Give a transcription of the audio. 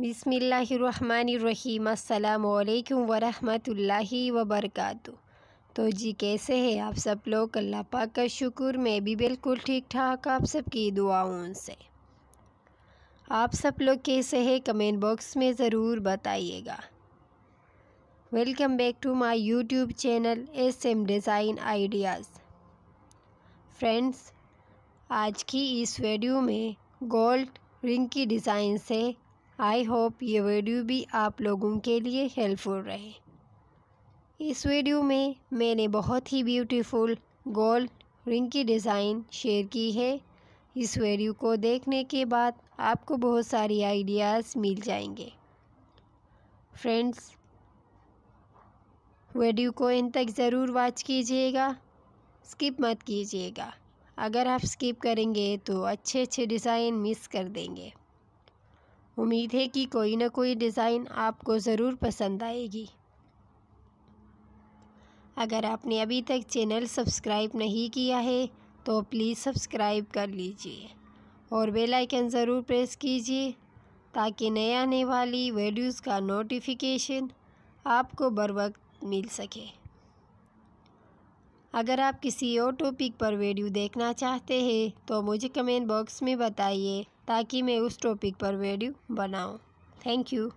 बिसमीम् अल्लाम वरहमतुल्लाहि वबरकातु तो जी कैसे हैं आप सब लोग अल्लाह पाक का शुक्र मैं भी बिल्कुल ठीक ठाक आप सब की दुआओं से आप सब लोग कैसे हैं कमेंट बॉक्स में ज़रूर बताइएगा welcome back to my YouTube channel S M design ideas friends आज की इस वीडियो में गोल्ड रिंग की डिज़ाइन से आई होप ये वीडियो भी आप लोगों के लिए हेल्पफुल रहे इस वीडियो में मैंने बहुत ही ब्यूटीफुल गोल्ड रिंग की डिज़ाइन शेयर की है इस वीडियो को देखने के बाद आपको बहुत सारी आइडियाज़ मिल जाएंगे फ्रेंड्स वीडियो को इन तक ज़रूर वॉच कीजिएगा स्किप मत कीजिएगा अगर आप स्किप करेंगे तो अच्छे अच्छे डिज़ाइन मिस कर देंगे उम्मीद है कि कोई ना कोई डिज़ाइन आपको ज़रूर पसंद आएगी अगर आपने अभी तक चैनल सब्सक्राइब नहीं किया है तो प्लीज़ सब्सक्राइब कर लीजिए और बेल आइकन ज़रूर प्रेस कीजिए ताकि नए आने वाली वीडियोस का नोटिफिकेशन आपको बर वक्त मिल सके अगर आप किसी और टॉपिक पर वीडियो देखना चाहते हैं तो मुझे कमेंट बॉक्स में बताइए ताकि मैं उस टॉपिक पर वीडियो बनाऊँ थैंक यू